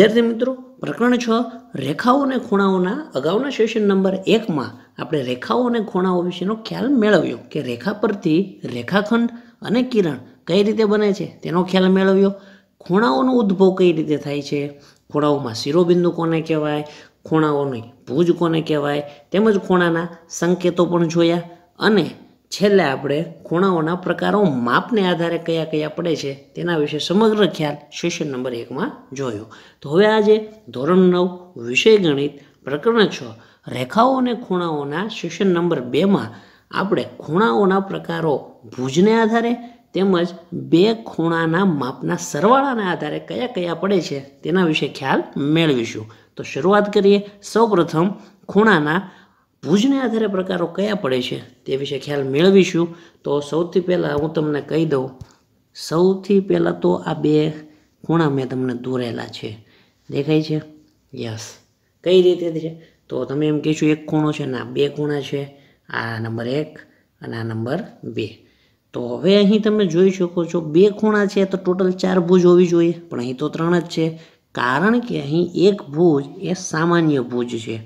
વિદ્યાર્થી મિત્રો પ્રકરણ છ રેખાઓ અને ખૂણાઓના અગાઉના સેશન નંબર એકમાં આપણે રેખાઓ અને ખૂણાઓ વિશેનો ખ્યાલ મેળવ્યો કે રેખા પરથી રેખાખંડ અને કિરણ કઈ રીતે બને છે તેનો ખ્યાલ મેળવ્યો ખૂણાઓનો ઉદ્ભવ કઈ રીતે થાય છે ખૂણાઓમાં શિરોબિંદુ કોને કહેવાય ખૂણાઓની ભૂજ કોને કહેવાય તેમજ ખૂણાના સંકેતો પણ જોયા અને છેલ્લે આપણે ખૂણાઓના પ્રકારો માપને આધારે કયા કયા પડે છે તેના વિશે સમગ્ર ખ્યાલ સેશન નંબર એકમાં જોયો તો હવે આજે ધોરણ નવ વિષય ગણિત પ્રકરણ છ રેખાઓ અને ખૂણાઓના સેશન નંબર બેમાં આપણે ખૂણાઓના પ્રકારો ભુજને આધારે તેમજ બે ખૂણાના માપના સરવાળાને આધારે કયા કયા પડે છે તેના વિશે ખ્યાલ મેળવીશું તો શરૂઆત કરીએ સૌપ્રથમ ખૂણાના ભુજને આધારે પ્રકારો કયા પડે છે તે વિશે ખ્યાલ મેળવીશું તો સૌથી પહેલાં હું તમને કહી દઉં સૌથી પહેલાં તો આ બે ખૂણા મેં તમને દોરેલા છે દેખાય છે યસ કઈ રીતે છે તો તમે એમ કહેશો એક ખૂણો છે ના બે ખૂણા છે આ નંબર એક અને આ નંબર બે તો હવે અહીં તમે જોઈ શકો છો બે ખૂણા છે તો ટોટલ ચાર ભુજ હોવી જોઈએ પણ અહીં તો ત્રણ જ છે કારણ કે અહીં એક ભુજ એ સામાન્ય ભુજ છે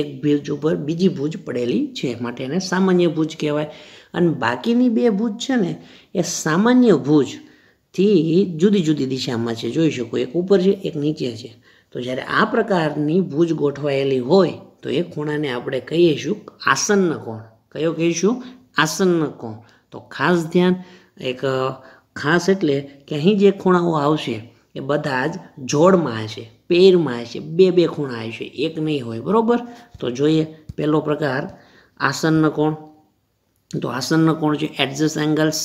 એક ભુજ ઉપર બીજી ભુજ પડેલી છે માટે એને સામાન્ય ભુજ કહેવાય અને બાકીની બે ભુજ છે ને એ સામાન્ય ભુજથી જુદી જુદી દિશામાં છે જોઈ શકો એક ઉપર છે એક નીચે છે તો જ્યારે આ પ્રકારની ભુજ ગોઠવાયેલી હોય તો એ ખૂણાને આપણે કહીશું આસન્ન કોણ કયો કહીશું આસન્ન કોણ તો ખાસ ધ્યાન એક ખાસ એટલે કે અહીં જે ખૂણાઓ આવશે એ બધા જ જોડમાં હશે પેરમાં છે બે બે ખૂણા હશે એક નહીં હોય બરાબર તો જોઈએ પહેલો પ્રકાર આસનનો કોણ તો આસનનો કોણ છે એડજસ્ટ એંગલ્સ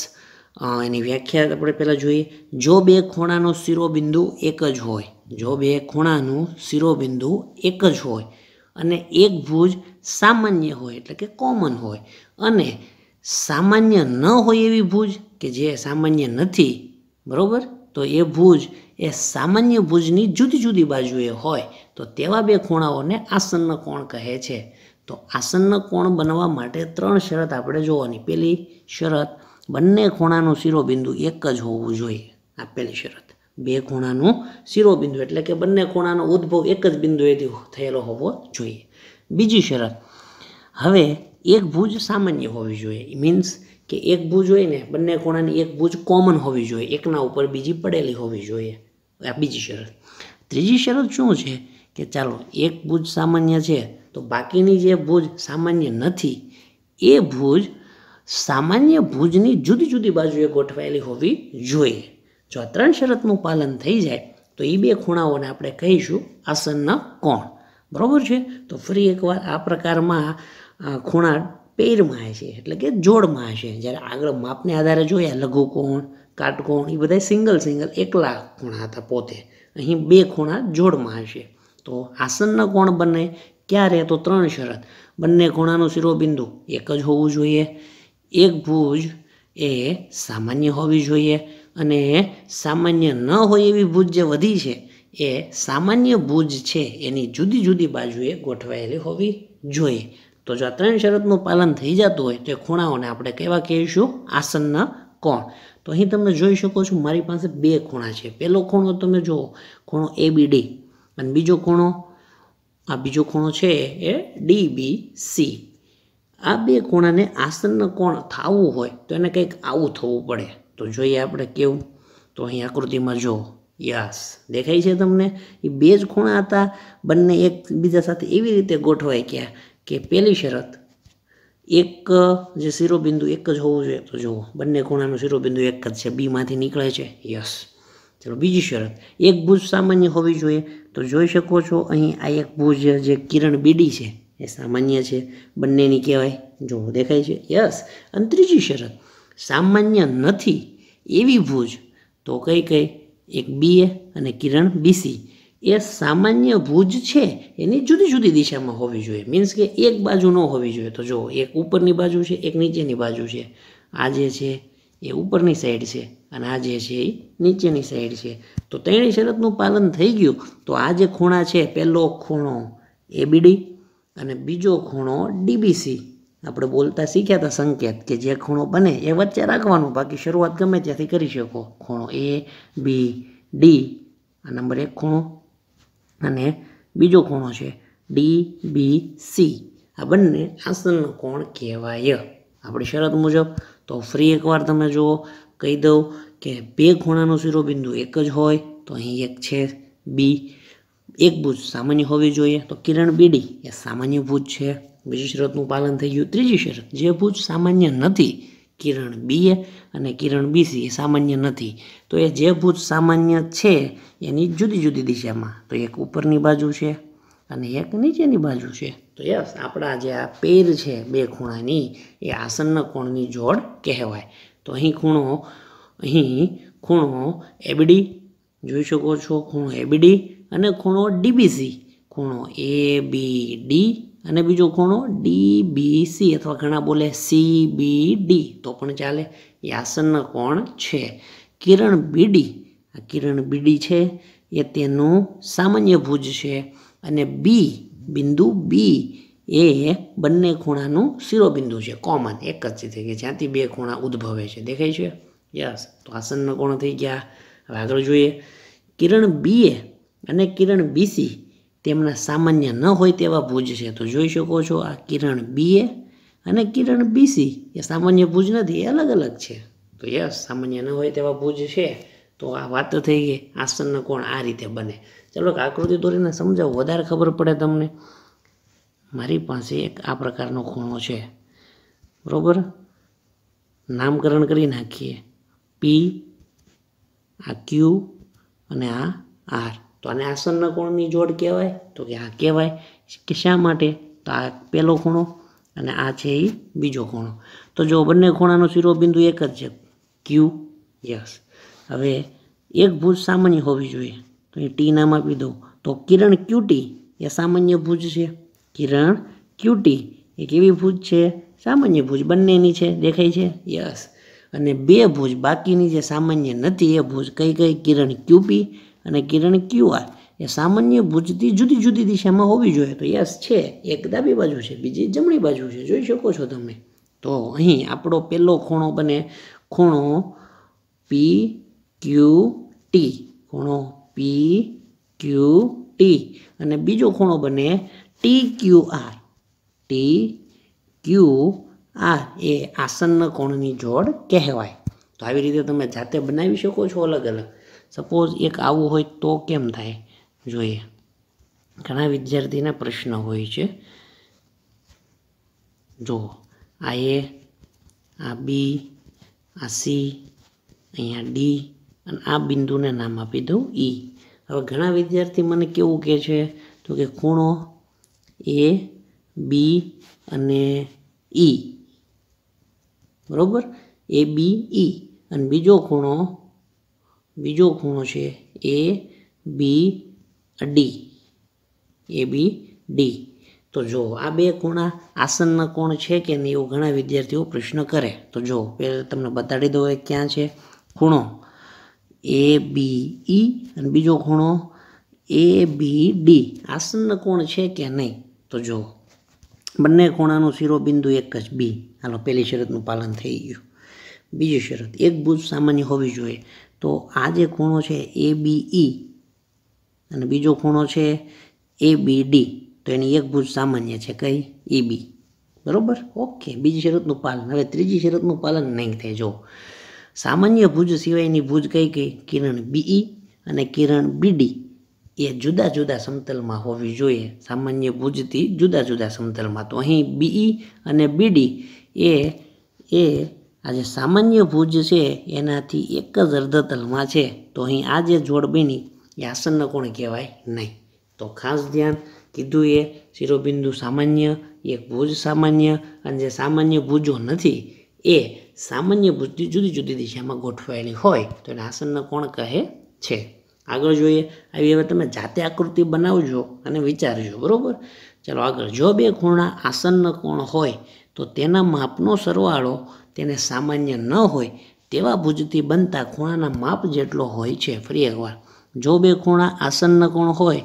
એની વ્યાખ્યા આપણે પહેલાં જોઈએ જો બે ખૂણાનો શિરોબિંદુ એક જ હોય જો બે ખૂણાનું શિરોબિંદુ એક જ હોય અને એક ભુજ સામાન્ય હોય એટલે કે કોમન હોય અને સામાન્ય ન હોય એવી ભુજ કે જે સામાન્ય નથી બરાબર તો એ ભૂજ એ સામાન્ય ભુજની જુદી જુદી બાજુએ હોય તો તેવા બે ખૂણાઓને આસન્ન કોણ કહે છે તો આસન્ન કોણ બનવા માટે ત્રણ શરત આપણે જોવાની પહેલી શરત બંને ખૂણાનું શિરોબિંદુ એક જ હોવું જોઈએ આ પહેલી શરત બે ખૂણાનું શિરોબિંદુ એટલે કે બંને ખૂણાનો ઉદ્ભવ એક જ બિંદુએથી થયેલો હોવો જોઈએ બીજી શરત હવે એક ભુજ સામાન્ય હોવી જોઈએ મીન્સ કે એક ભુજ હોય ને બંને ખૂણાની એક ભુજ કોમન હોવી જોઈએ એકના ઉપર બીજી પડેલી હોવી જોઈએ આ બીજી શરત ત્રીજી શરત શું છે કે ચાલો એક ભૂજ સામાન્ય છે તો બાકીની જે ભૂજ સામાન્ય નથી એ ભૂજ સામાન્ય ભુજની જુદી જુદી બાજુએ ગોઠવાયેલી હોવી જોઈએ જો આ ત્રણ શરતનું પાલન થઈ જાય તો એ બે ખૂણાઓને આપણે કહીશું આસનના કોણ બરાબર છે તો ફરી એકવાર આ પ્રકારમાં ખૂણા પેરમાં છે એટલે કે જોડમાં હશે જ્યારે આગળ માપને આધારે જોઈએ લઘુ કોણ કાટકોણ એ બધા સિંગલ સિંગલ એકલા ખૂણા હતા પોતે અહીં બે ખૂણા જોડમાં હશે તો આસનના કોણ બને ક્યારે તો ત્રણ શરત બંને ખૂણાનું શિરોબિંદુ એક જ હોવું જોઈએ એક ભૂજ એ સામાન્ય હોવી જોઈએ અને સામાન્ય ન હોય એવી ભૂજ જે વધી છે એ સામાન્ય ભુજ છે એની જુદી જુદી બાજુએ ગોઠવાયેલી હોવી જોઈએ તો જો આ ત્રણ શરતનું પાલન થઈ જતું હોય તો એ ખૂણાઓને આપણે કહેવા કહીશું આસનના કોણ તો અહીં તમે જોઈ શકો છો મારી પાસે બે ખૂણા છે પહેલો ખૂણો તમે જુઓ ખૂણો એ બી ડી અને બીજો ખૂણો આ બીજો ખૂણો છે એ ડી બી સી આ બે ખૂણાને આસનનો કોણ થવું હોય તો એને કંઈક આવું થવું પડે તો જોઈએ આપણે કેવું તો અહીં આકૃતિમાં જુઓ યસ દેખાય છે તમને એ બે જ ખૂણા હતા બંને એકબીજા સાથે એવી રીતે ગોઠવાઈ ગયા કે પહેલી શરત એક જે શિરોબિંદુ એક જ હોવું જોઈએ તો જુઓ બંને ખૂણાનું શિરોબિંદુ એક જ છે બીમાંથી નીકળે છે યસ ચાલો બીજી શરત એક ભુજ સામાન્ય હોવી જોઈએ તો જોઈ શકો છો અહીં આ એક ભુજ જે કિરણ બીડી છે એ સામાન્ય છે બંનેની કહેવાય જો દેખાય છે યસ અને ત્રીજી શરત સામાન્ય નથી એવી ભુજ તો કઈ કઈ એક બી એ અને કિરણ બીસી એ સામાન્ય ભુજ છે એની જુદી જુદી દિશામાં હોવી જોઈએ મીન્સ કે એક બાજુ ન હોવી જોઈએ તો જો એક ઉપરની બાજુ છે એક નીચેની બાજુ છે આ જે છે એ ઉપરની સાઈડ છે અને આ જે છે એ નીચેની સાઈડ છે તો તેણી શરતનું પાલન થઈ ગયું તો આ જે ખૂણા છે પહેલો ખૂણો એબીડી અને બીજો ખૂણો ડીબીસી આપણે બોલતા શીખ્યા હતા સંકેત કે જે ખૂણો બને એ વચ્ચે રાખવાનું બાકી શરૂઆત ગમે ત્યાંથી કરી શકો ખૂણો એ બી ડી આ નંબર એક ખૂણો અને બીજો ખૂણો છે ડી બી સી આ બંને આસનનો કોણ કહેવાય આપણી શરત મુજબ તો ફ્રી એકવાર તમે જુઓ કહી દઉં કે બે ખૂણાનો શિરોબિંદુ એક જ હોય તો અહીં એક છે બી એક ભૂજ સામાન્ય હોવી જોઈએ તો કિરણ બીડી એ સામાન્ય ભૂજ છે બીજી શરતનું પાલન થઈ ગયું ત્રીજી શરત જે ભૂજ સામાન્ય નથી કિરણ બી એ અને કિરણ બીસી એ સામાન્ય નથી તો એ જે ભૂત સામાન્ય છે એની જુદી જુદી દિશામાં તો એક ઉપરની બાજુ છે અને એક નીચેની બાજુ છે તો યસ આપણા જે આ પેર છે બે ખૂણાની એ આસનના કોણની જોડ કહેવાય તો અહીં ખૂણો અહીં ખૂણો એબીડી જોઈ શકો છો ખૂણો એબીડી અને ખૂણો ડીબીસી ખૂણો એ બી ડી અને બીજો ખૂણો ડી બી સી અથવા ઘણા બોલે સી બી ડી તો પણ ચાલે એ આસનના કોણ છે કિરણ બીડી આ કિરણ બીડી છે એ તેનું સામાન્ય ભુજ છે અને બી બિંદુ બી એ બંને ખૂણાનું શિરોબિંદુ છે કોમન એક જ થઈ કે જ્યાંથી બે ખૂણા ઉદ્ભવે છે દેખાય છે યસ તો આસનનો કોણ થઈ ગયા હવે આગળ જોઈએ કિરણ બીએ અને કિરણ બીસી તેમના સામાન્ય ન હોય તેવા ભુજ છે તો જોઈ શકો છો આ કિરણ બી એ અને કિરણ બીસી એ સામાન્ય ભુજ નથી એ અલગ અલગ છે તો યસ સામાન્ય ન હોય તેવા ભુજ છે તો આ વાત થઈ ગઈ આસનનો કોણ આ રીતે બને ચાલો કે આકૃતિ દોરીને સમજાવો વધારે ખબર પડે તમને મારી પાસે એક આ પ્રકારનો ખૂણો છે બરાબર નામકરણ કરી નાખીએ પી આ ક્યુ અને આ આર તો આને આસનના કોણની જોડ કહેવાય તો કે આ કહેવાય કે શા માટે તો આ પહેલો ખૂણો અને આ છે એ બીજો ખૂણો તો જો બંને ખૂણાનો શિરોબિંદુ એક જ છે ક્યુ યસ હવે એક ભૂજ સામાન્ય હોવી જોઈએ તો એ ટી નામ આપી દઉં તો કિરણ ક્યુટી એ સામાન્ય ભુજ છે કિરણ ક્યુટી એ કેવી ભૂજ છે સામાન્ય ભુજ બંનેની છે દેખાય છે યસ અને બે ભુજ બાકીની જે સામાન્ય નથી એ ભુજ કઈ કઈ કિરણ ક્યુપી અને કિરણ ક્યુ આર એ સામાન્ય ભુજથી જુદી જુદી દિશામાં હોવી જોઈએ તો યસ છે એક ડાબી બાજુ છે બીજી જમણી બાજુ છે જોઈ શકો છો તમે તો અહીં આપણો પહેલો ખૂણો બને ખૂણો પી ક્યુ ટી ખૂણો પી ક્યુ ટી અને બીજો ખૂણો બને T Q R T Q R એ આસન્ન કોણની જોડ કહેવાય તો આવી રીતે તમે જાતે બનાવી શકો છો અલગ અલગ સપોઝ એક આવું હોય તો કેમ થાય જોઈએ ઘણા વિદ્યાર્થીના પ્રશ્ન હોય છે જો આ એ આ બી આ સી અહીંયા ડી અને આ બિંદુને નામ આપી દઉં ઈ હવે ઘણા વિદ્યાર્થી મને કેવું કહે છે તો કે ખૂણો એ બી અને ઈ બરાબર એ બી ઈ અને બીજો ખૂણો બીજો ખૂણો છે એ બી ડી એ બી ડી તો જો આ બે ખૂણા આસનના કોણ છે કે નહીં એવું ઘણા વિદ્યાર્થીઓ પ્રશ્ન કરે તો જો પહેલાં તમને બતાડી દો એ ક્યાં છે ખૂણો એ બી ઈ અને બીજો ખૂણો એ બી ડી આસનના કોણ છે કે નહીં તો જો બંને ખૂણાનું શિરોબિંદુ એક જ બી હાલો પહેલી શરતનું પાલન થઈ ગયું બીજી શરત એક ભુજ સામાન્ય હોવી જોઈએ તો આ જે ખૂણો છે એ બી ઈ અને બીજો ખૂણો છે એ બી ડી તો એની એક ભુજ સામાન્ય છે કઈ ઈ બી બરાબર ઓકે બીજી શરતનું પાલન હવે ત્રીજી શરતનું પાલન નહીં થાય જો સામાન્ય ભુજ સિવાયની ભુજ કઈ કઈ કિરણ બી ઈ અને કિરણ બીડી એ જુદા જુદા સમતલમાં હોવી જોઈએ સામાન્ય ભુજથી જુદા જુદા સમતલમાં તો અહીં બી ઈ અને બીડી એ એ આ જે સામાન્ય ભુજ છે એનાથી એક જ અર્ધતલમાં છે તો અહીં આ જે જોડ બની એ આસનનો કોણ કહેવાય નહીં તો ખાસ ધ્યાન કીધું એ શિરોબિંદુ સામાન્ય એક ભુજ સામાન્ય અને જે સામાન્ય ભુજો નથી એ સામાન્ય ભુજથી જુદી જુદી દિશામાં ગોઠવાયેલી હોય તો એને આસનનો કોણ કહે છે આગળ જોઈએ આવી હવે તમે જાતે આકૃતિ બનાવજો અને વિચારજો બરાબર ચાલો આગળ જો બે ખૂણા આસનનો કોણ હોય તો તેના માપનો સરવાળો તેને સામાન્ય ન હોય તેવા ભુજથી બનતા ખૂણાના માપ જેટલો હોય છે ફરી એકવાર જો બે ખૂણા આસનના કોણ હોય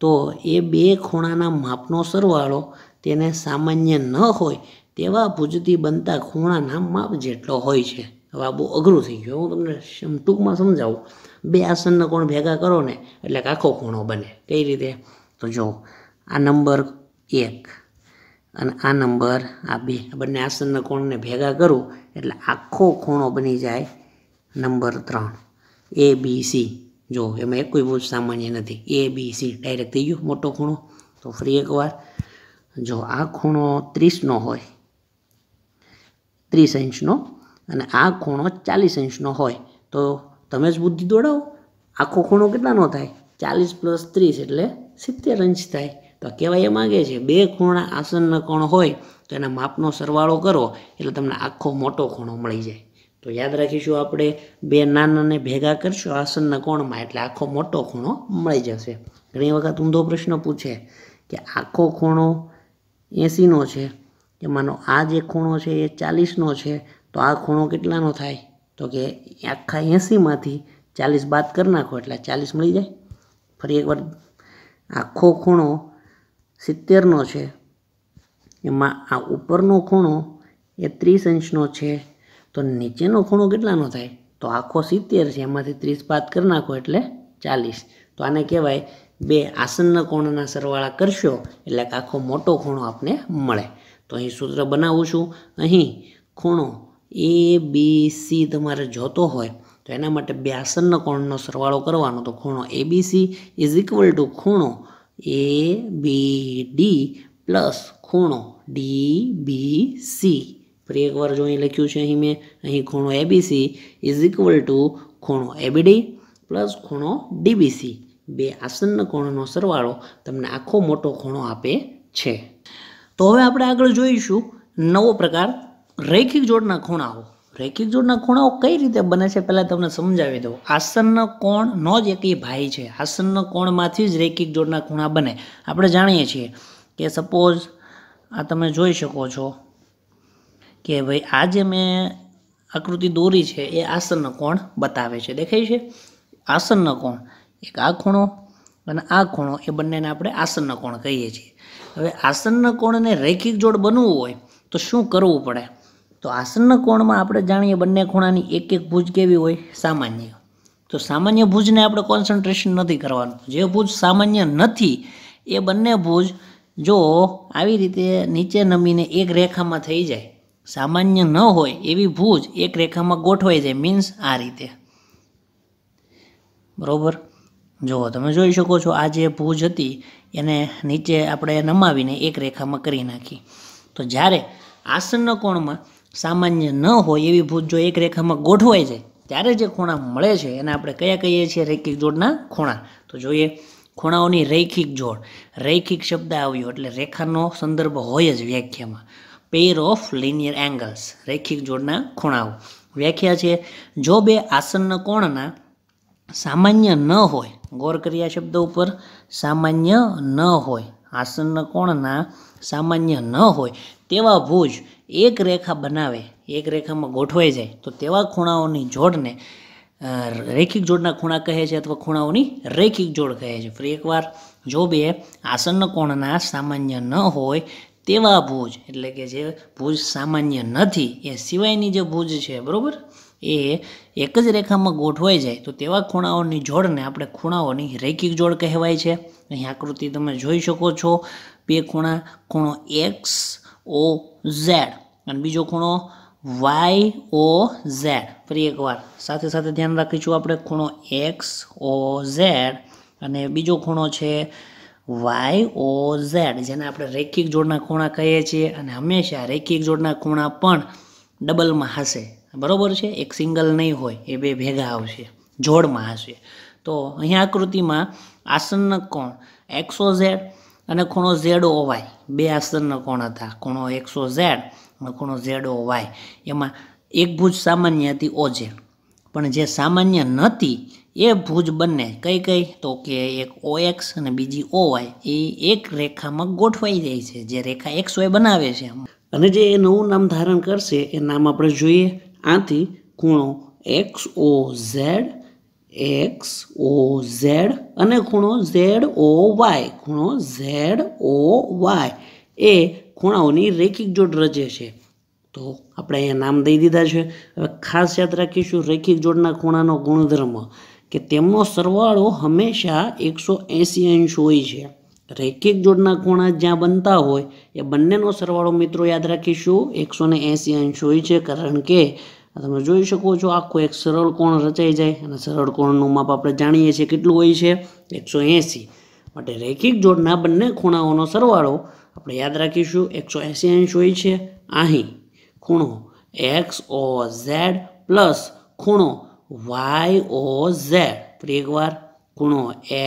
તો એ બે ખૂણાના માપનો સરવાળો તેને સામાન્ય ન હોય તેવા ભુજથી બનતા ખૂણાના માપ જેટલો હોય છે હવે આ બહુ અઘરું થઈ ગયું હું તમને ટૂંકમાં સમજાવું બે આસનના કોણ ભેગા કરો ને એટલે આખો ખૂણો બને કઈ રીતે તો જો આ નંબર એક અને આ નંબર આ બે બંને આસનના કોણને ભેગા કરું એટલે આખો ખૂણો બની જાય નંબર ત્રણ એ બી સી જો એમાં એક કોઈ બહુ સામાન્ય નથી એ બી સી ડાયરેક્ટ થઈ ગયું મોટો ખૂણો તો ફરી એકવાર જો આ ખૂણો ત્રીસનો હોય ત્રીસ ઇંચનો અને આ ખૂણો ચાલીસ ઇંચનો હોય તો તમે જ બુદ્ધિ દોડાવો આખો ખૂણો કેટલાનો થાય ચાલીસ પ્લસ ત્રીસ એટલે સિત્તેર ઇંચ થાય તો કહેવાય એ માગે છે બે ખૂણા આસનના કોણ હોય તો એના માપનો સરવાળો કરો એટલે તમને આખો મોટો ખૂણો મળી જાય તો યાદ રાખીશું આપણે બે નાનાને ભેગા કરશું આસનના કોણમાં એટલે આખો મોટો ખૂણો મળી જશે ઘણી વખત ઊંધો પ્રશ્ન પૂછે કે આખો ખૂણો એંસીનો છે કે માનો આ જે ખૂણો છે એ ચાલીસનો છે તો આ ખૂણો કેટલાનો થાય તો કે આખા એંસીમાંથી ચાલીસ બાદ કરી નાખો એટલે ચાલીસ મળી જાય ફરી એકવાર આખો ખૂણો સિત્તેરનો છે એમાં આ ઉપરનો ખૂણો એ ત્રીસ અંશનો છે તો નીચેનો ખૂણો કેટલાનો થાય તો આખો સિત્તેર છે એમાંથી ત્રીસ બાદ કરી નાખો એટલે ચાલીસ તો આને કહેવાય બે આસન્ન કોણના સરવાળા કરશો એટલે કે આખો મોટો ખૂણો આપને મળે તો અહીં સૂત્ર બનાવું છું અહીં ખૂણો એ બી સી તમારે જોતો હોય તો એના માટે બે આસન્ન કોણનો સરવાળો કરવાનો તો ખૂણો A B C is equal to ખૂણો એ બી ડી પ્લસ ખૂણો ડી બી સી ફરી એકવાર જો અહીં લખ્યું છે અહીં મેં અહીં ખૂણો સી ઇઝ ઇક્વલ ટુ ખૂણો એબીડી પ્લસ ખૂણો ડીબીસી બે આસન્ન ખૂણોનો સરવાળો તમને આખો મોટો ખૂણો આપે છે તો હવે આપણે આગળ જોઈશું નવો પ્રકાર રૈખિક જોડના ખૂણાઓ રેખિક જોડના ખૂણાઓ કઈ રીતે બને છે પહેલાં તમને સમજાવી દઉં આસનના કોણનો જ એક ભાઈ છે આસનના કોણમાંથી જ રેખિક જોડના ખૂણા બને આપણે જાણીએ છીએ કે સપોઝ આ તમે જોઈ શકો છો કે ભાઈ આ જે મેં આકૃતિ દોરી છે એ આસનનો કોણ બતાવે છે દેખાય છે આસનનો કોણ એક આ ખૂણો અને આ ખૂણો એ બંનેને આપણે આસનનો કોણ કહીએ છીએ હવે આસનના કોણને રેખિક જોડ બનવું હોય તો શું કરવું પડે તો આસનના કોણમાં આપણે જાણીએ બંને ખૂણાની એક એક ભુજ કેવી હોય સામાન્ય તો સામાન્ય ભુજને આપણે કોન્સન્ટ્રેશન નથી કરવાનું જે ભુજ સામાન્ય નથી એ બંને ભુજ જો આવી રીતે નીચે નમીને એક રેખામાં થઈ જાય સામાન્ય ન હોય એવી ભુજ એક રેખામાં ગોઠવાઈ જાય મીન્સ આ રીતે બરાબર જુઓ તમે જોઈ શકો છો આ જે ભુજ હતી એને નીચે આપણે નમાવીને એક રેખામાં કરી નાખી તો જ્યારે આસનના કોણમાં સામાન્ય ન હોય એવી ભૂત જો એક રેખામાં ગોઠવાય જાય ત્યારે જે ખૂણા મળે છે એને આપણે કયા કહીએ છીએ રૈખિક જોડના ખૂણા તો જોઈએ ખૂણાઓની રૈખિક જોડ રૈખિક શબ્દ આવ્યો એટલે રેખાનો સંદર્ભ હોય જ વ્યાખ્યામાં પેર ઓફ લિનિયર એંગલ્સ રૈખિક જોડના ખૂણાઓ વ્યાખ્યા છે જો બે આસનના કોણના સામાન્ય ન હોય ગોર કર્યા શબ્દ ઉપર સામાન્ય ન હોય આસનના કોણના સામાન્ય ન હોય તેવા ભુજ એક રેખા બનાવે એક રેખામાં ગોઠવાઈ જાય તો તેવા ખૂણાઓની જોડને રેખિક જોડના ખૂણા કહે છે અથવા ખૂણાઓની રેખિક જોડ કહે છે ફરી એકવાર જો બે આસન કોણના સામાન્ય ન હોય તેવા ભુજ એટલે કે જે ભુજ સામાન્ય નથી એ સિવાયની જે ભુજ છે બરાબર એ એક જ રેખામાં ગોઠવાઈ જાય તો તેવા ખૂણાઓની જોડને આપણે ખૂણાઓની રેખિક જોડ કહેવાય છે અહીં આકૃતિ તમે જોઈ શકો છો બે ખૂણા ખૂણો એક્સ ઓ ઝેડ અને બીજો ખૂણો વાય ઓ ઝેડ ફરી એકવાર સાથે સાથે ધ્યાન રાખીશું આપણે ખૂણો એક્સ ઓ ઝેડ અને બીજો ખૂણો છે વાય ઓ ઝેડ જેને આપણે રેખિક જોડના ખૂણા કહીએ છીએ અને હંમેશા રેખિક જોડના ખૂણા પણ ડબલમાં હશે બરાબર છે એક સિંગલ નહીં હોય એ બે ભેગા આવશે જોડમાં હશે તો અહીંયા આકૃતિમાં આસનક કોણ એક્સો ઝેડ અને ખૂણો ઝેડ ઓ વાય બે આસનના કોણ હતા ખૂણો એકસો ઝેડ અને ખૂણો ઝેડ ઓ વાય એમાં એક ભુજ સામાન્ય હતી ઓજે પણ જે સામાન્ય નહોતી એ ભુજ બંને કઈ કઈ તો કે એક ઓ એક્સ અને બીજી ઓ વાય એ એક રેખામાં ગોઠવાઈ જાય છે જે રેખા એક્સ વાય બનાવે છે અને જે એ નવું નામ ધારણ કરશે એ નામ આપણે જોઈએ આથી ખૂણો X O Z X O Z અને ખૂણો ઝેડ ઓ વાય ખૂણો ઝેડ ઓ વાય એ ખૂણાઓની રેખિક જોડ રચે છે તો આપણે અહીંયા નામ દઈ દીધા છે હવે ખાસ યાદ રાખીશું રેખિક જોડના ખૂણાનો ગુણધર્મ કે તેમનો સરવાળો હંમેશા એકસો એંસી અંશ હોય છે રેખિક જોડના ખૂણા જ્યાં બનતા હોય એ બંનેનો સરવાળો મિત્રો યાદ રાખીશું એકસો એંસી અંશ હોય છે કારણ કે તમે જોઈ શકો છો આખો એક સરળ કોણ રચાઈ જાય અને સરળ કોણનું માપ આપણે જાણીએ છીએ કેટલું હોય છે એકસો એંસી માટે રેખિક જોડના બંને ખૂણાઓનો સરવાળો આપણે યાદ રાખીશું એકસો એંસી અંશ હોય છે અહીં ખૂણો એક્સ ઓ ઝેડ પ્લસ ખૂણો વાય ઓ ઝેડ ફરી એકવાર ખૂણો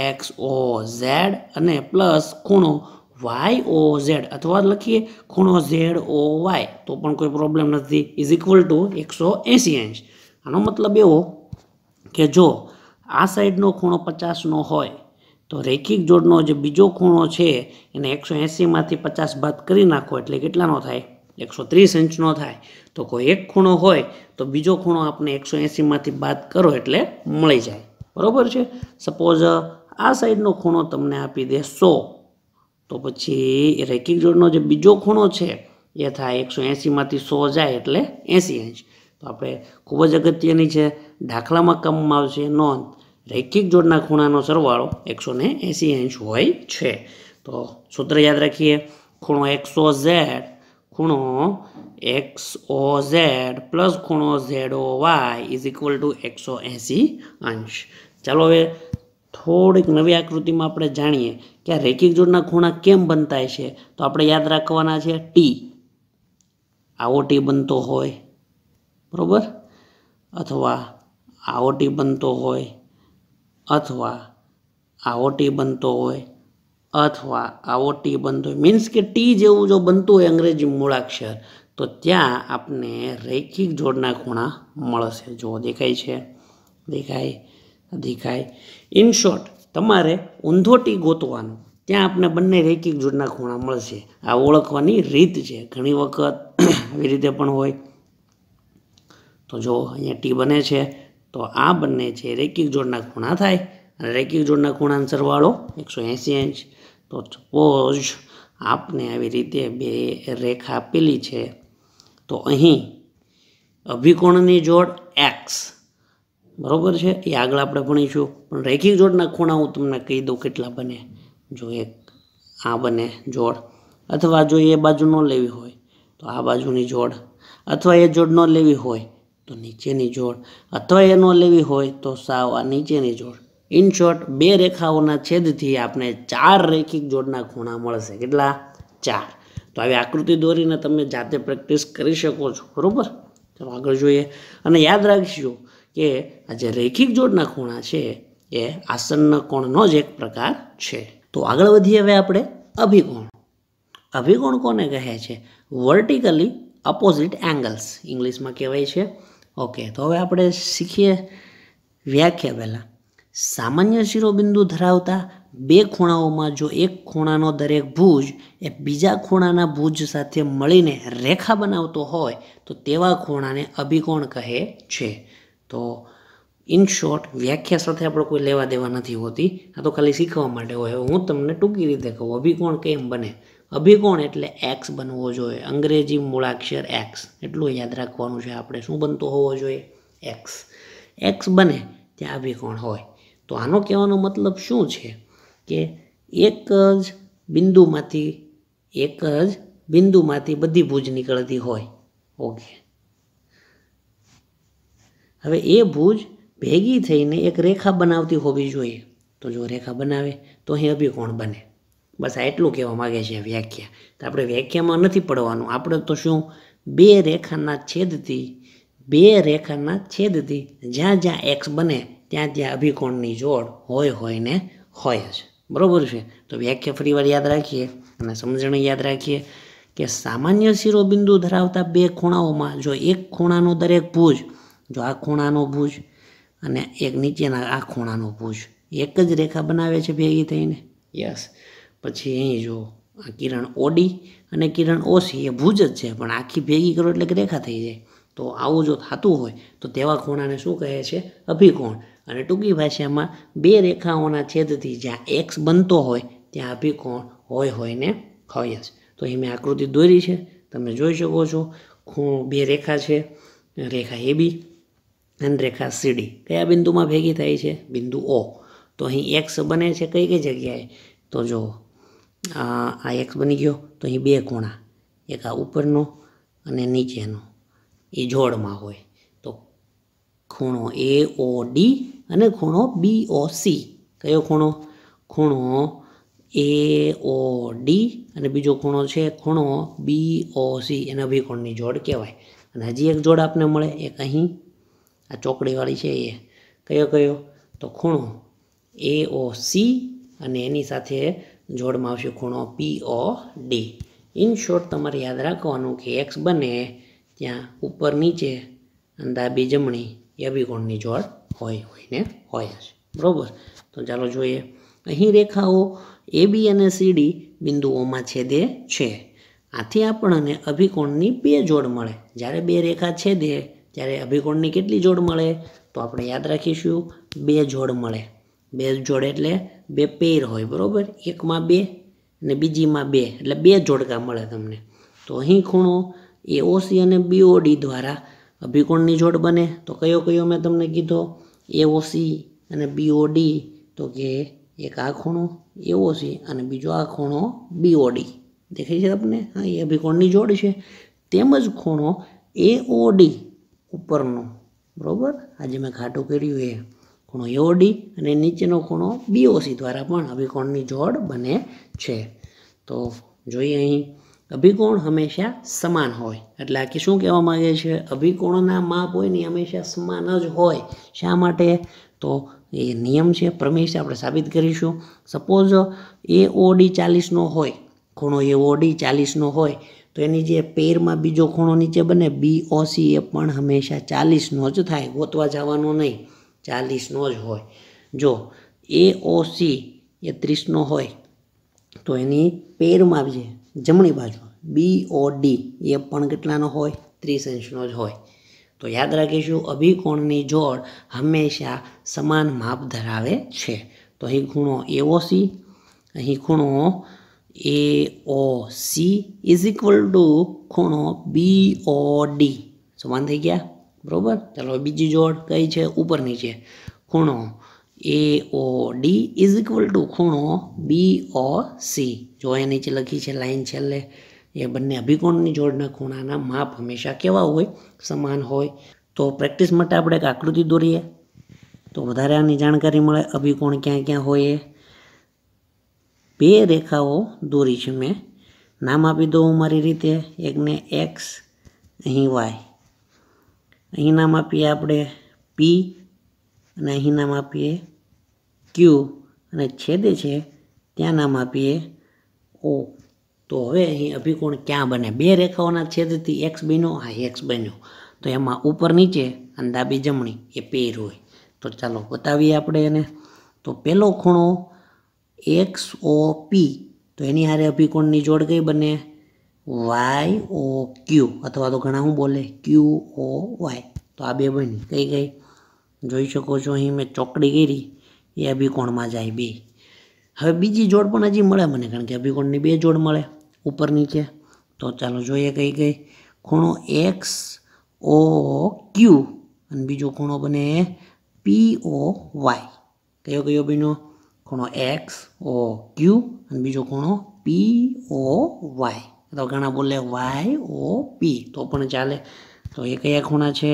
એક્સ ઓ ઝેડ અને પ્લસ ખૂણો વાય ઓ ઝેડ અથવા લખીએ ખૂણો ઝેડ ઓ વાય તો પણ કોઈ પ્રોબ્લેમ નથી ઇઝ ઇક્વલ ટુ એકસો એંસી ઇંચ આનો મતલબ એવો કે જો આ સાઈડનો ખૂણો પચાસનો હોય તો રેખિક જોડનો જે બીજો ખૂણો છે એને એકસો એંસીમાંથી પચાસ બાદ કરી નાખો એટલે કેટલાનો થાય એકસો ત્રીસ ઇંચનો થાય તો કોઈ એક ખૂણો હોય તો બીજો ખૂણો આપણે એકસો એંસીમાંથી બાદ કરો એટલે મળી જાય બરાબર છે સપોઝ આ સાઈડનો ખૂણો તમને આપી દે સો તો પછી રેકિંગ જોડનો જે બીજો ખૂણો છે એ થાય એકસો એંસીમાંથી સો જાય એટલે એંસી અંશ તો આપણે ખૂબ જ અગત્યની છે દાખલામાં કામમાં આવશે નોંધ રૈખિક જોડના ખૂણાનો સરવાળો એકસો ને એંસી અંશ હોય છે તો સૂત્ર યાદ રાખીએ ખૂણો એકસો ઝેડ ખૂણો એક્સ ઓ ઝેડ પ્લસ ખૂણો Z O Y is equal to એકસો એંસી અંશ ચાલો હવે થોડીક નવી આકૃતિમાં આપણે જાણીએ કે આ રેખિક જોડના ખૂણા કેમ બનતા છે તો આપણે યાદ રાખવાના છે ટી આવો ટી બનતો હોય બરાબર અથવા આવો ટી બનતો હોય અથવા આવો ટી બનતો હોય અથવા આવો ટી બનતો હોય મીન્સ કે ટી જેવું જો બનતું હોય અંગ્રેજી મૂળાક્ષર તો ત્યાં આપને રેખિક જોડના ખૂણા મળશે જો દેખાય છે દેખાય દેખાય ઇન શોર્ટ તમારે ઊંધોટી ગોતવાનું ત્યાં આપણે બંને રેખિક જોડના ખૂણા મળશે આ ઓળખવાની રીત છે ઘણી વખત આવી રીતે પણ હોય તો જો અહીંયા ટી બને છે તો આ બંને છે રેખિક જોડના ખૂણા થાય અને રેખિક જોડના ખૂણાનો સરવાળો એકસો એંસી ઇંચ તો સપોઝ આપને આવી રીતે બે રેખા આપેલી છે તો અહીં અભિકોણની જોડ એક્સ બરાબર છે એ આગળ આપણે ભણીશું પણ રેખિક જોડના ખૂણા હું તમને કહી દઉં કેટલા બને જો એક આ બને જોડ અથવા જો એ બાજુ ન લેવી હોય તો આ બાજુની જોડ અથવા એ જોડ ન લેવી હોય તો નીચેની જોડ અથવા એ ન લેવી હોય તો સાવ આ નીચેની જોડ ઇન શોર્ટ બે રેખાઓના છેદથી આપણે ચાર રેખિક જોડના ખૂણા મળશે કેટલા ચાર તો આવી આકૃતિ દોરીને તમે જાતે પ્રેક્ટિસ કરી શકો છો બરાબર ચાલો આગળ જોઈએ અને યાદ રાખજો કે આ જે રેખિક જોડના ખૂણા છે એ આસનના કોણનો જ એક પ્રકાર છે તો આગળ વધીએ હવે આપણે અભિકોણ અભિકોણ કોને કહે છે વર્ટિકલી અપોઝિટ એંગલ્સ ઇંગ્લિશમાં કહેવાય છે ઓકે તો હવે આપણે શીખીએ વ્યાખ્યા પહેલાં સામાન્ય શિરોબિંદુ ધરાવતા બે ખૂણાઓમાં જો એક ખૂણાનો દરેક ભૂજ એ બીજા ખૂણાના ભુજ સાથે મળીને રેખા બનાવતો હોય તો તેવા ખૂણાને અભિકોણ કહે છે તો ઇન શોર્ટ વ્યાખ્યા સાથે આપણે કોઈ લેવા દેવા નથી હોતી આ તો ખાલી શીખવા માટે હોય હું તમને ટૂંકી રીતે કહું અભિકોણ કેમ બને અભિકોણ એટલે એક્સ બનવો જોઈએ અંગ્રેજી મૂળાક્ષર એક્સ એટલું યાદ રાખવાનું છે આપણે શું બનતો હોવો જોઈએ એક્સ એક્સ બને ત્યાં અભિકોણ હોય તો આનો કહેવાનો મતલબ શું છે કે એક જ બિંદુમાંથી એક જ બિંદુમાંથી બધી ભુજ નીકળતી હોય ઓકે હવે એ ભૂજ ભેગી થઈને એક રેખા બનાવતી હોવી જોઈએ તો જો રેખા બનાવે તો અહીં અભિકોણ બને બસ આ એટલું કહેવા માગે છે વ્યાખ્યા તો આપણે વ્યાખ્યામાં નથી પડવાનું આપણે તો શું બે રેખાના છેદથી બે રેખાના છેદથી જ્યાં જ્યાં એક્સ બને ત્યાં ત્યાં અભિકોણની જોડ હોય હોય ને હોય જ બરાબર છે તો વ્યાખ્યા ફરીવાર યાદ રાખીએ અને સમજણ યાદ રાખીએ કે સામાન્ય શિરોબિંદુ ધરાવતા બે ખૂણાઓમાં જો એક ખૂણાનો દરેક ભૂજ જો આ ખૂણાનો ભુજ અને એક નીચેના આ ખૂણાનો ભુજ એક જ રેખા બનાવે છે ભેગી થઈને યસ પછી અહીં જો આ કિરણ ઓડી અને કિરણ ઓસી એ ભુજ જ છે પણ આખી ભેગી કરો એટલે કે રેખા થઈ જાય તો આવું જો થતું હોય તો તેવા ખૂણાને શું કહે છે અભિકોણ અને ટૂંકી ભાષામાં બે રેખાઓના છેદથી જ્યાં એક્સ બનતો હોય ત્યાં અભિકોણ હોય હોય ને હોય જ તો અહીં મેં આકૃતિ દોરી છે તમે જોઈ શકો છો ખૂણ બે રેખા છે રેખા એ બી ધનરેખા સીડી કયા બિંદુમાં ભેગી થાય છે બિંદુ ઓ તો અહીં એક્સ બને છે કઈ કઈ જગ્યાએ તો જો આ એક્સ બની ગયો તો અહીં બે ખૂણા એક આ ઉપરનો અને નીચેનો એ જોડમાં હોય તો ખૂણો એ ઓ ડી અને ખૂણો બી ઓ સી કયો ખૂણો ખૂણો એ ઓ ડી અને બીજો ખૂણો છે ખૂણો બી ઓ સી એના અભિકોણની જોડ કહેવાય અને હજી એક જોડ આપને મળે એક અહીં આ ચોકડીવાળી છે એ કયો કયો તો ખૂણો એ ઓ સી અને એની સાથે જોડમાં આવશે ખૂણો P O D in short તમારે યાદ રાખવાનું કે એક્સ બને ત્યાં ઉપર નીચે અને ડાબી જમણી એ અભિકોણની જોડ હોય હોય ને હોય છે બરાબર તો ચાલો જોઈએ અહીં રેખાઓ એ બી અને સી ડી બિંદુઓમાં છેદે છે આથી આપણને અભિકોણની બે જોડ મળે જ્યારે બે રેખા છેદે ત્યારે અભિકોણની કેટલી જોડ મળે તો આપણે યાદ રાખીશું બે જોડ મળે બે જોડ એટલે બે પેર હોય બરાબર એકમાં બે અને બીજીમાં બે એટલે બે જોડકા મળે તમને તો અહીં ખૂણો એ ઓસી અને બીઓડી દ્વારા અભિકોણની જોડ બને તો કયો કયો મેં તમને કીધો એ ઓસી અને બીઓડી તો કે એક આ ખૂણો એ ઓસી અને બીજો આ ખૂણો બીઓડી દેખાય છે તમને હા એ અભિકોણની જોડ છે તેમજ ખૂણો એઓડી ઉપરનો બરાબર આજે મેં ઘાટું કર્યું એ ખૂણો એઓડી અને નીચેનો ખૂણો બીઓસી દ્વારા પણ અભિકોણની જોડ બને છે તો જોઈએ અહીં અભિકોણ હંમેશા સમાન હોય એટલે આ કે શું કહેવા માગે છે અભિકોણના માપ હોય ને હંમેશા સમાન જ હોય શા માટે તો એ નિયમ છે પ્રમેય છે આપણે સાબિત કરીશું સપોઝ એ ઓડી ચાલીસનો હોય ખૂણો એ ઓડી ચાલીસનો હોય તો એની જે પેરમાં બીજો ખૂણો નીચે બને બી ઓસી એ પણ હંમેશા ચાલીસનો જ થાય ગોતવા જવાનો નહીં ચાલીસનો જ હોય જો એ સી એ ત્રીસનો હોય તો એની પેરમાં જે જમણી બાજુ બી ઓ ડી એ પણ કેટલાનો હોય ત્રીસ ઇંચનો જ હોય તો યાદ રાખીશું અભિકોણની જોડ હંમેશા સમાન માપ ધરાવે છે તો અહીં ખૂણો સી અહીં ખૂણો A O C is equal to ખૂણો બી ઓ ડી સમાન થઈ ગયા બરાબર ચાલો બીજી જોડ કઈ છે ઉપર નીચે ખૂણો A O D is equal to ખૂણો બી ઓ સી જો અહીંયા નીચે લખી છે લાઇન છેલ્લે એ બંને અભિકોણની જોડના ખૂણાના માપ હંમેશા કેવા હોય સમાન હોય તો પ્રેક્ટિસ માટે આપણે એક આકૃતિ દોરીએ તો વધારે આની જાણકારી મળે અભિકોણ ક્યાં ક્યાં હોય એ બે રેખાઓ દોરી છે મેં નામ આપી દઉં મારી રીતે એકને એક્સ અહીં વાય અહીં નામ આપીએ આપણે પી અને અહીં નામ આપીએ ક્યુ અને છેદે છે ત્યાં નામ આપીએ ઓ તો હવે અહીં અભિકોણ ક્યાં બને બે રેખાઓના છેદથી એક્સ બન્યો હા એક્સ બન્યો તો એમાં ઉપર નીચે અને ડાબી જમણી એ પેર હોય તો ચાલો બતાવીએ આપણે એને તો પહેલો ખૂણો એક્સ ઓ પી તો એની હારે અભિકોણની જોડ કઈ બને વાય ઓ ક્યુ અથવા તો ઘણા હું બોલે ક્યુ ઓ વાય તો આ બે બની કઈ કઈ જોઈ શકો છો અહીં મેં ચોકડી કરી એ અભિકોણમાં જાય બે હવે બીજી જોડ પણ હજી મળે મને કારણ કે અભિકોણની બે જોડ મળે ઉપર નીચે તો ચાલો જોઈએ કઈ કઈ ખૂણો એક્સ ઓ ક્યુ અને બીજો ખૂણો બને પી ઓ વાય કયો કયો બન્યો ખૂણો એક્સ ઓ ક્યુ અને બીજો ખૂણો પી ઓ વાય અથવા ઘણા બોલે વાય ઓ પી તો પણ ચાલે તો એ કયા ખૂણા છે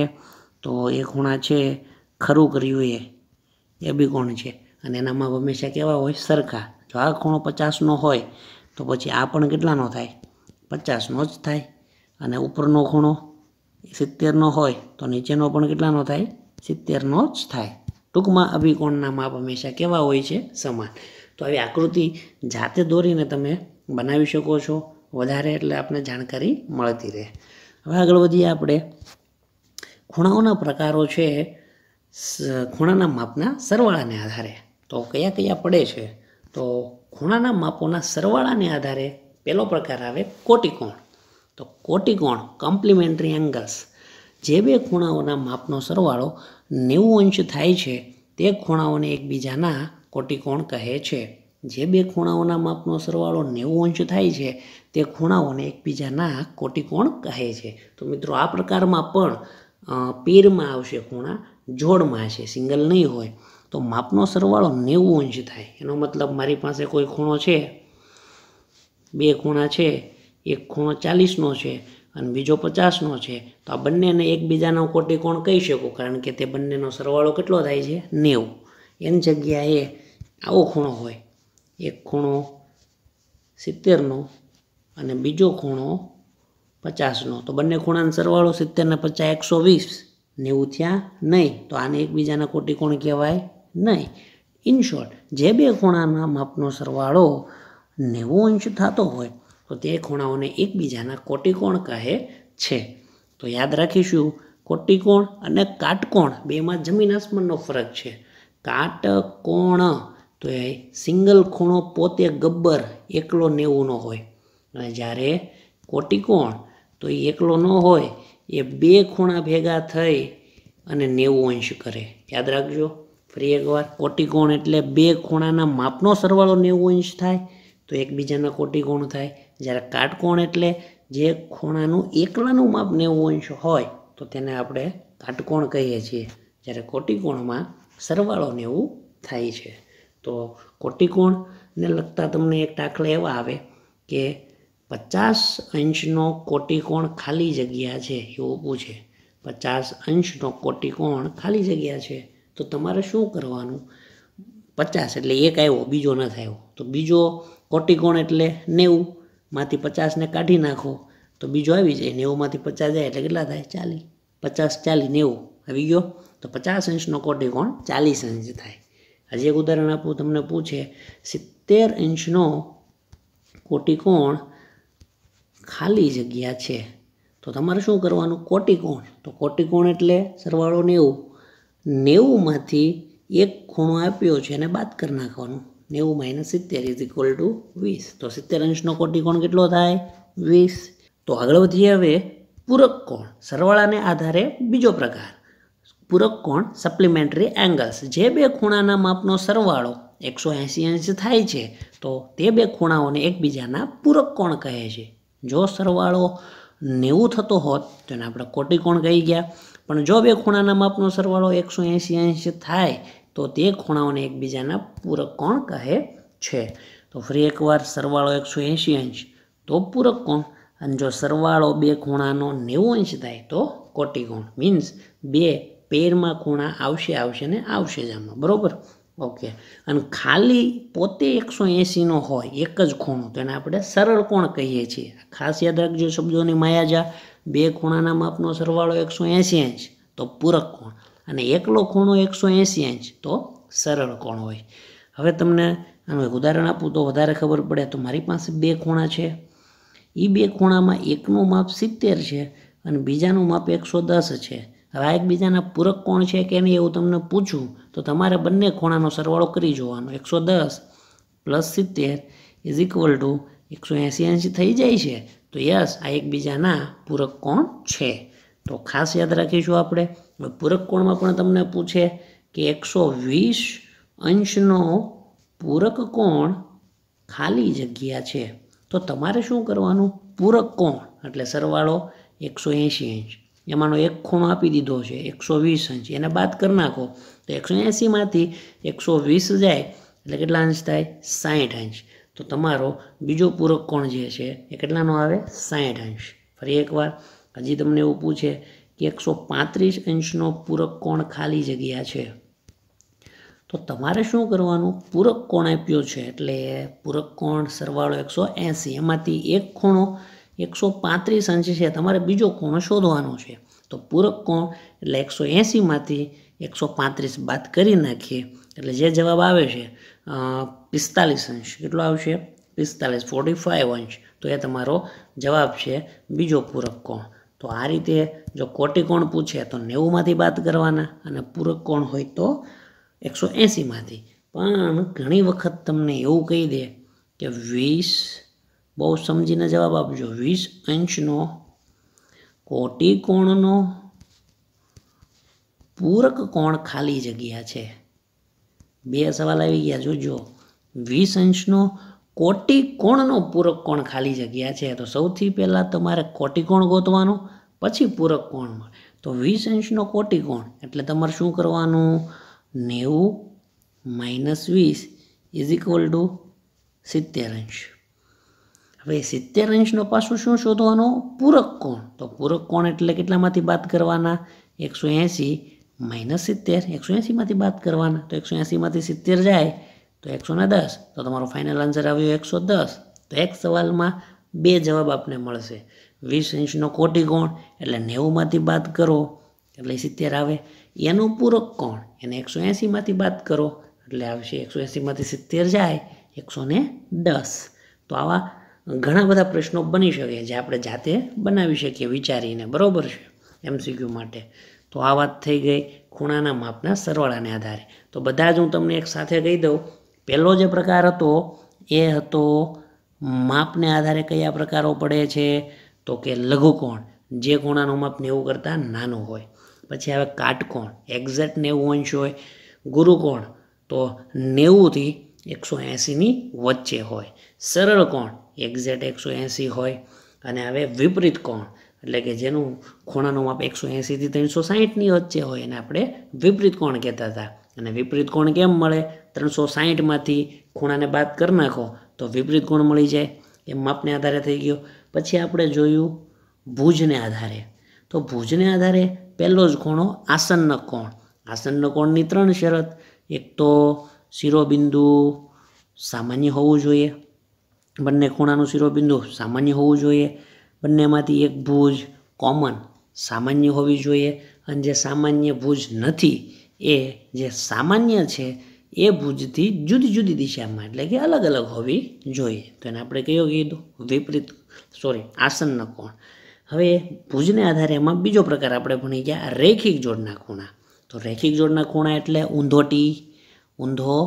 તો એ ખૂણા છે ખરું કર્યું એ એ બી કોણ છે અને એનામાં હંમેશા કેવા હોય સરખા જો આ ખૂણો પચાસનો હોય તો પછી આ પણ કેટલાનો થાય પચાસનો જ થાય અને ઉપરનો ખૂણો સિત્તેરનો હોય તો નીચેનો પણ કેટલાનો થાય સિત્તેરનો જ થાય ટૂંકમાં અભિકોણના માપ હંમેશા કેવા હોય છે સમાન તો આવી આકૃતિ જાતે દોરીને તમે બનાવી શકો છો વધારે એટલે આપણે જાણકારી મળતી રહે હવે આગળ વધીએ આપણે ખૂણાઓના પ્રકારો છે ખૂણાના માપના સરવાળાને આધારે તો કયા કયા પડે છે તો ખૂણાના માપોના સરવાળાને આધારે પહેલો પ્રકાર આવે કોટિકોણ તો કોટિકોણ કોમ્પ્લિમેન્ટરી એંગલ્સ જે બે ખૂણાઓના માપનો સરવાળો નેવું અંશ થાય છે તે ખૂણાઓને એકબીજાના કોટિકોણ કહે છે જે બે ખૂણાઓના માપનો સરવાળો નેવું અંશ થાય છે તે ખૂણાઓને એકબીજાના કોટિકોણ કહે છે તો મિત્રો આ પ્રકારમાં પણ પીરમાં આવશે ખૂણા જોડમાં હશે સિંગલ નહીં હોય તો માપનો સરવાળો નેવું અંશ થાય એનો મતલબ મારી પાસે કોઈ ખૂણો છે બે ખૂણા છે એક ખૂણો ચાલીસનો છે અને બીજો પચાસનો છે તો આ બંનેને એકબીજાનો કોટિકોણ કહી શકું કારણ કે તે બંનેનો સરવાળો કેટલો થાય છે નેવું એની જગ્યાએ આવો ખૂણો હોય એક ખૂણો સિત્તેરનો અને બીજો ખૂણો પચાસનો તો બંને ખૂણાનો સરવાળો સિત્તેરને પચાસ એકસો વીસ નેવું થયા નહીં તો આને એકબીજાના કોટિકોણ કહેવાય નહીં ઇન શોર્ટ જે બે ખૂણાના માપનો સરવાળો નેવું અંશ થતો હોય તો તે ખૂણાઓને એકબીજાના કોટિકોણ કહે છે તો યાદ રાખીશું કોટિકોણ અને કાટકોણ બેમાં જમીન આસમાનનો ફરક છે કાટકોણ તો એ સિંગલ ખૂણો પોતે ગબ્બર એકલો નેવુંનો હોય અને જ્યારે કોટિકોણ તો એ એકલો ન હોય એ બે ખૂણા ભેગા થઈ અને નેવું અંશ કરે યાદ રાખજો ફરી એકવાર કોટિકોણ એટલે બે ખૂણાના માપનો સરવાળો નેવું અંશ થાય તો એકબીજાના કોટિકોણ થાય જ્યારે કાટકોણ એટલે જે ખૂણાનું એકલાનું માપ નેવું અંશ હોય તો તેને આપણે કાટકોણ કહીએ છીએ જ્યારે કોટિકોણમાં સરવાળો નેવું થાય છે તો કોટિકોણને લગતા તમને એક દાખલા એવા આવે કે પચાસ અંશનો કોટિકોણ ખાલી જગ્યા છે એવું પૂછે પચાસ અંશનો કોટિકોણ ખાલી જગ્યા છે તો તમારે શું કરવાનું પચાસ એટલે એક આવ્યો બીજો ન આવ્યો તો બીજો કોટિકોણ એટલે નેવું માંથી પચાસને કાઢી નાખો તો બીજો આવી જાય નેવુંમાંથી પચાસ જાય એટલે કેટલા થાય ચાલી પચાસ ચાલી નેવું આવી ગયો તો પચાસ ઇંચનો કોટિકોણ ચાલીસ ઇંચ થાય હજી એક ઉદાહરણ આપું તમને પૂછે સિત્તેર ઇંચનો કોટિકોણ ખાલી જગ્યા છે તો તમારે શું કરવાનું કોટિકોણ તો કોટિકોણ એટલે સરવાળો નેવું નેવુંમાંથી એક ખૂણો આપ્યો છે એને બાદ કરી નાખવાનું નેવું માઇનસ સિત્તેર ઇઝ ઇક્વલ ટુ વીસ તો સિત્તેર અંશનો કોટિકોણ કેટલો થાય વીસ તો આગળ વધીએ હવે પૂરક કોણ સરવાળાને આધારે બીજો પ્રકાર પૂરક કોણ સપ્લિમેન્ટરી એંગલ્સ જે બે ખૂણાના માપનો સરવાળો એકસો એંસી અંશ થાય છે તો તે બે ખૂણાઓને એકબીજાના પૂરક કોણ કહે છે જો સરવાળો નેવું થતો હોત તો એને આપણે કોટિકોણ કહી ગયા પણ જો બે ખૂણાના માપનો સરવાળો એકસો એંસી અંશ થાય તો તે ખૂણાઓને એકબીજાના પૂરક કોણ કહે છે તો ફરી એકવાર સરવાળો એકસો એંશી અંશ તો પૂરક કોણ અને જો સરવાળો બે ખૂણાનો નેવું અંશ થાય તો કોટિકોણ મીન્સ બે પેરમાં ખૂણા આવશે આવશે ને આવશે જ આમાં બરાબર ઓકે અને ખાલી પોતે એકસો એંશીનો હોય એક જ ખૂણો તો એને આપણે સરળ કોણ કહીએ છીએ ખાસ યાદ રાખજો શબ્દોની માયાજા બે ખૂણાના માપનો સરવાળો એકસો એંશી ઇંચ તો પૂરક કોણ અને એકલો ખૂણો એકસો એંસી ઇંચ તો સરળ કોણ હોય હવે તમને આનું એક ઉદાહરણ આપું તો વધારે ખબર પડે તો મારી પાસે બે ખૂણા છે એ બે ખૂણામાં એકનું માપ સિત્તેર છે અને બીજાનું માપ એકસો દસ છે હવે આ એકબીજાના પૂરક કોણ છે કે નહીં એવું તમને પૂછું તો તમારે બંને ખૂણાનો સરવાળો કરી જોવાનો એકસો દસ પ્લસ સિત્તેર ઇઝ ઇક્વલ ટુ એકસો એંસી એંસી થઈ જાય છે તો યસ આ એકબીજાના પૂરક કોણ છે તો ખાસ યાદ રાખીશું આપણે પૂરક કોણમાં પણ તમને પૂછે કે એકસો વીસ અંશનો પૂરક કોણ ખાલી જગ્યા છે તો તમારે શું કરવાનું પૂરક કોણ એટલે સરવાળો એકસો એંશી અંશ એમાંનો એક ખૂણો આપી દીધો છે એકસો વીસ અંશ એને બાદ કરી નાખો તો એકસો એંશીમાંથી એકસો વીસ જાય એટલે કેટલા અંશ થાય સાહીઠ અંશ તો તમારો બીજો પૂરક કોણ જે છે એ કેટલાનો આવે સાહીઠ અંશ ફરી એકવાર હજી તમને એવું પૂછે એકસો પાંત્રીસ અંશનો પૂરક કોણ ખાલી જગ્યા છે તો તમારે શું કરવાનું પૂરક કોણ આપ્યો છે એટલે પૂરક કોણ સરવાળો એકસો એંસી એમાંથી એક ખૂણો એકસો પાંત્રીસ અંશ છે તમારે બીજો ખૂણો શોધવાનો છે તો પૂરક કોણ એટલે એકસો એંસીમાંથી એકસો પાંત્રીસ બાદ કરી નાખીએ એટલે જે જવાબ આવે છે પિસ્તાલીસ અંશ કેટલો આવશે પિસ્તાલીસ ફોર્ટી ફાઇવ અંશ તો એ તમારો જવાબ છે બીજો પૂરક કોણ તો આ રીતે જો કોટિકોણ પૂછે તો નેવુંમાંથી બાદ કરવાના અને પૂરક કોણ હોય તો એકસો એંસીમાંથી પણ ઘણી વખત તમને એવું કહી દે કે વીસ બહુ સમજીને જવાબ આપજો વીસ અંશનો કોટિકોણનો પૂરક કોણ ખાલી જગ્યા છે બે સવાલ આવી ગયા જોજો વીસ અંશનો કોટિકોણનો પૂરક કોણ ખાલી જગ્યા છે તો સૌથી પહેલાં તમારે કોટિકોણ ગોતવાનું પછી પૂરક કોણ મળે તો વીસ ઇંચનો કોટી કોણ એટલે તમારે શું કરવાનું નેવું માઇનસ વીસ ઇઝ ઇક્વલ ટુ સિત્તેર ઇંચ હવે સિત્તેર ઇંચનો પાછું શું શોધવાનું પૂરક કોણ તો પૂરક કોણ એટલે કેટલામાંથી બાદ કરવાના એકસો એંસી માઇનસ સિત્તેર એકસો એંસીમાંથી બાદ કરવાના તો એકસો એંસીમાંથી સિત્તેર જાય તો એકસો ને દસ તો તમારો ફાઇનલ આન્સર આવ્યો એકસો દસ તો એક સવાલમાં બે જવાબ આપને મળશે વીસ ઇંચનો કોટિકોણ એટલે નેવુંમાંથી બાદ કરો એટલે સિત્તેર આવે એનું પૂરક કોણ એને એકસો એંસીમાંથી બાદ કરો એટલે આવશે એકસો એંસીમાંથી સિત્તેર જાય એકસો ને દસ તો આવા ઘણા બધા પ્રશ્નો બની શકે જે આપણે જાતે બનાવી શકીએ વિચારીને બરાબર છે એમસીક્યુ માટે તો આ વાત થઈ ગઈ ખૂણાના માપના સરવાળાને આધારે તો બધા જ હું તમને એક સાથે કહી દઉં પહેલો જે પ્રકાર હતો એ હતો માપને આધારે કયા પ્રકારો પડે છે તો કે લઘુકોણ જે ખૂણાનું માપ નેવું કરતાં નાનું હોય પછી આવે કાટકોણ એક્ઝેક્ટ નેવું અંશ હોય ગુરુકોણ તો નેવુંથી એકસો એંસીની વચ્ચે હોય સરળ કોણ એક્ઝેક્ટ એકસો એંસી હોય અને હવે વિપરીત કોણ એટલે કે જેનું ખૂણાનું માપ એકસો એંસીથી ત્રણસો સાહીઠની વચ્ચે હોય એને આપણે વિપરીત કોણ કહેતા હતા અને વિપરીત કોણ કેમ મળે ત્રણસો સાહીઠમાંથી ખૂણાને બાદ કરી નાખો તો વિપરીત ગુણ મળી જાય એ માપને આધારે થઈ ગયો પછી આપણે જોયું ભુજને આધારે તો ભુજને આધારે પહેલો જ ખૂણો આસનનો કોણ આસનનો કોણની ત્રણ શરત એક તો શિરોબિંદુ સામાન્ય હોવું જોઈએ બંને ખૂણાનું શિરોબિંદુ સામાન્ય હોવું જોઈએ બંનેમાંથી એક ભુજ કોમન સામાન્ય હોવી જોઈએ અને જે સામાન્ય ભુજ નથી એ જે સામાન્ય છે એ ભુજથી જુદી જુદી દિશામાં એટલે કે અલગ અલગ હોવી જોઈએ તો એને આપણે કયો કીધું વિપરીત સોરી આસનના કોણ હવે ભુજને આધારે એમાં બીજો પ્રકાર આપણે ભણી ગયા રેખિક જોડના ખૂણા તો રેખિક જોડના ખૂણા એટલે ઊંધો ટી ઊંધો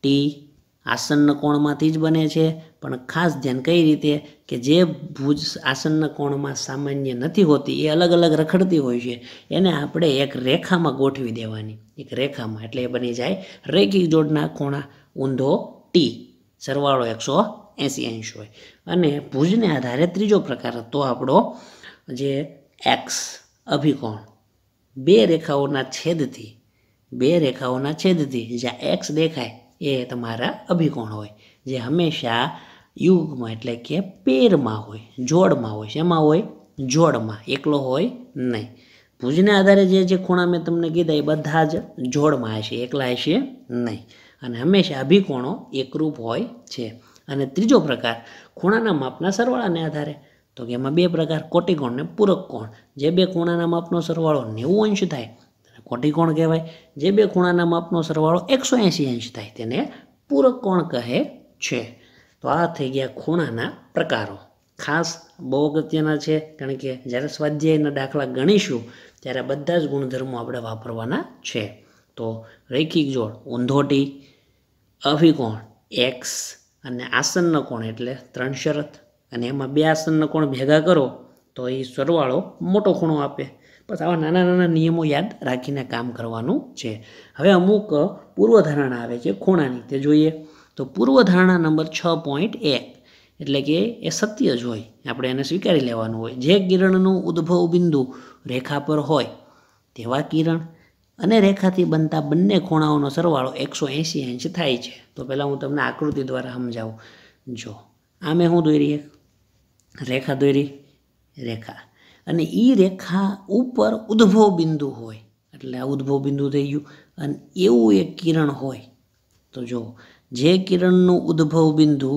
ટી આસનના કોણમાંથી જ બને છે પણ ખાસ ધ્યાન કઈ રીતે કે જે ભુજ આસનના કોણમાં સામાન્ય નથી હોતી એ અલગ અલગ રખડતી હોય છે એને આપણે એક રેખામાં ગોઠવી દેવાની એક રેખામાં એટલે એ બની જાય રેખી જોડના ખૂણા ઊંધો ટી સરવાળો એકસો એંસી અંશ હોય અને ભુજને આધારે ત્રીજો પ્રકાર હતો આપણો જે એક્સ અભિકોણ બે રેખાઓના છેદથી બે રેખાઓના છેદથી જ્યાં એક્સ દેખાય એ તમારા અભિકોણ હોય જે હંમેશા યુગમાં એટલે કે પેરમાં હોય જોડમાં હોય શેમાં હોય જોડમાં એકલો હોય નહીં ભુજને આધારે જે જે ખૂણા મેં તમને કીધા એ બધા જ જોડમાં હશે એકલા હશે નહીં અને હંમેશા અભિકોણો એકરૂપ હોય છે અને ત્રીજો પ્રકાર ખૂણાના માપના સરવાળાને આધારે તો કે એમાં બે પ્રકાર કોટિકોણ ને પૂરક કોણ જે બે ખૂણાના માપનો સરવાળો નેવું અંશ થાય કોટિકોણ કહેવાય જે બે ખૂણાના માપનો સરવાળો એકસો એંસી ઇંચ થાય તેને પૂરક કોણ કહે છે તો આ થઈ ગયા ખૂણાના પ્રકારો ખાસ બહુ અગત્યના છે કારણ કે જ્યારે સ્વાધ્યાયના દાખલા ગણીશું ત્યારે બધા જ ગુણધર્મો આપણે વાપરવાના છે તો રૈખિક જોડ ઊંધોટી અભિકોણ એક્સ અને આસનનો કોણ એટલે ત્રણ શરત અને એમાં બે આસનનો કોણ ભેગા કરો તો એ સરવાળો મોટો ખૂણો આપે બસ આવા નાના નાના નિયમો યાદ રાખીને કામ કરવાનું છે હવે અમુક પૂર્વધારણા આવે છે ખૂણાની તે જોઈએ તો પૂર્વધારણા નંબર છ પોઈન્ટ એક એટલે કે એ સત્ય જ હોય આપણે એને સ્વીકારી લેવાનું હોય જે કિરણનું ઉદ્ભવ બિંદુ રેખા પર હોય તેવા કિરણ અને રેખાથી બનતા બંને ખૂણાઓનો સરવાળો એકસો એંસી ઇંચ થાય છે તો પહેલાં હું તમને આકૃતિ દ્વારા સમજાવું જો આ મેં હું દોરી એક રેખા દોરી રેખા અને એ રેખા ઉપર ઉદ્ભવ બિંદુ હોય એટલે આ ઉદ્ભવ બિંદુ થઈ ગયું અને એવું એક કિરણ હોય તો જો જે કિરણનું ઉદ્ભવ બિંદુ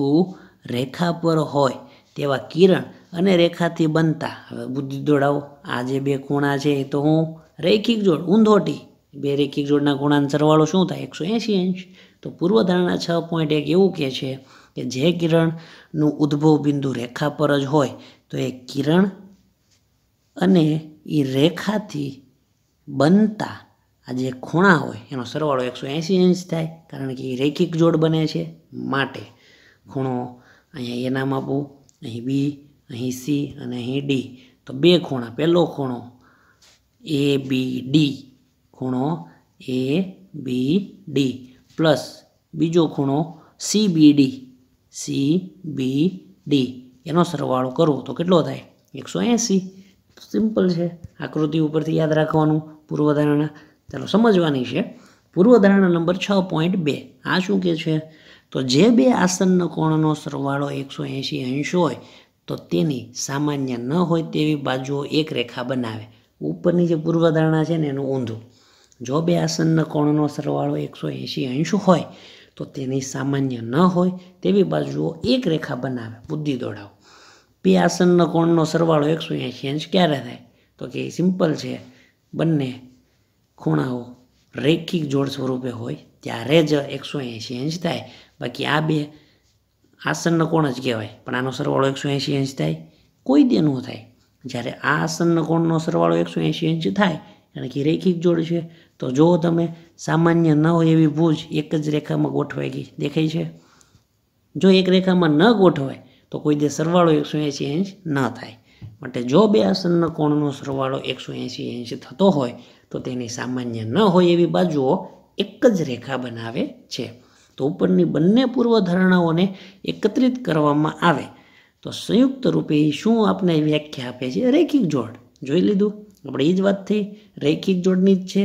રેખા પર હોય તેવા કિરણ અને રેખાથી બનતા હવે બુદ્ધિ દોડાવો આ જે બે ખૂણા છે એ તો હું રૈખિક જોડ ઊંધોટી બે રેખિક જોડના ખૂણાનો સરવાળો શું થાય એકસો એંશી ઇંચ તો પૂર્વધારણા છ પોઈન્ટ એક એવું કહે છે કે જે કિરણનું ઉદ્ભવ બિંદુ રેખા પર જ હોય તો એ કિરણ અને એ રેખાથી બનતા આ જે ખૂણા હોય એનો સરવાળો એકસો એંસી ઇંચ થાય કારણ કે એ રેખિક જોડ બને છે માટે ખૂણો અહીંયા એ નામ આપવું અહીં બી અહીં સી અને અહીં ડી તો બે ખૂણા પહેલો ખૂણો એ બી ડી ખૂણો એ બી ડી પ્લસ બીજો ખૂણો C B D C B D એનો સરવાળો કરવો તો કેટલો થાય એકસો એંસી સિમ્પલ છે આકૃતિ ઉપરથી યાદ રાખવાનું પૂર્વધારણા ચાલો સમજવાની છે પૂર્વધારણા નંબર છ પોઈન્ટ બે આ શું કે છે તો જે બે આસનનો કોણનો સરવાળો એકસો એંશી અંશ હોય તો તેની સામાન્ય ન હોય તેવી બાજુઓ એક રેખા બનાવે ઉપરની જે પૂર્વધારણા છે ને એનું ઊંધું જો બે આસનના કોણનો સરવાળો એકસો એંશી અંશ હોય તો તેની સામાન્ય ન હોય તેવી બાજુઓ એક રેખા બનાવે બુદ્ધિ દોડાવો પી આસનનો કોણનો સરવાળો એકસો એંશી અંશ ક્યારે થાય તો કે એ સિમ્પલ છે બંને ખૂણાઓ રેખિક જોડ સ્વરૂપે હોય ત્યારે જ એકસો એંશી અંશ થાય બાકી આ બે આસનનો કોણ જ કહેવાય પણ આનો સરવાળો એકસો એંશી અંશ થાય કોઈ દે ન થાય જ્યારે આ આસનનો કોણનો સરવાળો એકસો એંશી ઇંચ થાય કારણ કે રેખિક જોડ છે તો જો તમે સામાન્ય ન હોય એવી ભૂજ એક જ રેખામાં ગોઠવાઈ ગઈ દેખાય છે જો એક રેખામાં ન ગોઠવાય તો કોઈ દે સરવાળો એકસો એંશી ઇંચ ન થાય માટે જો બે આસનના કોણનો સરવાળો એકસો એંશી ઇંચ થતો હોય તો તેની સામાન્ય ન હોય એવી બાજુઓ એક જ રેખા બનાવે છે તો ઉપરની બંને પૂર્વધારણાઓને એકત્રિત કરવામાં આવે તો સંયુક્ત રૂપે શું આપણે વ્યાખ્યા આપે છે રેખિક જોડ જોઈ લીધું આપણે એ જ વાત થઈ રેખિક જોડની જ છે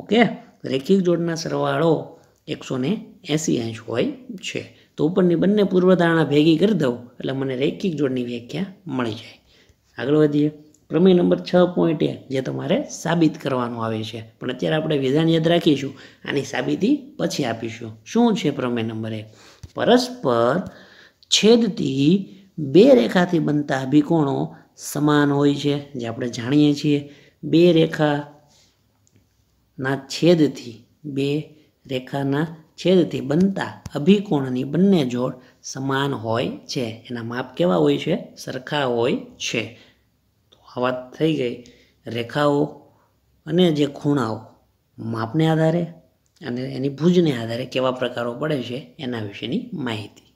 ઓકે રેખિક જોડના સરવાળો એકસો ને એંશી હોય છે તો ઉપરની બંને પૂર્વધારણા ભેગી કરી દઉં એટલે મને રેખિક જોડની વ્યાખ્યા મળી જાય આગળ વધીએ પ્રમેય નંબર છ પોઈન્ટ એક જે તમારે સાબિત કરવાનું આવે છે પણ અત્યારે આપણે વિધાન યાદ રાખીશું આની સાબિતી પછી આપીશું શું છે પ્રમેય નંબર એક પરસ્પર છેદથી બે રેખાથી બનતા અભિકોણો સમાન હોય છે જે આપણે જાણીએ છીએ બે રેખાના છેદથી બે રેખાના છેદથી બનતા અભિકોણની બંને જોડ સમાન હોય છે એના માપ કેવા હોય છે સરખા હોય છે તો આ વાત થઈ ગઈ રેખાઓ અને જે ખૂણાઓ માપને આધારે અને એની ભુજને આધારે કેવા પ્રકારો પડે છે એના વિશેની માહિતી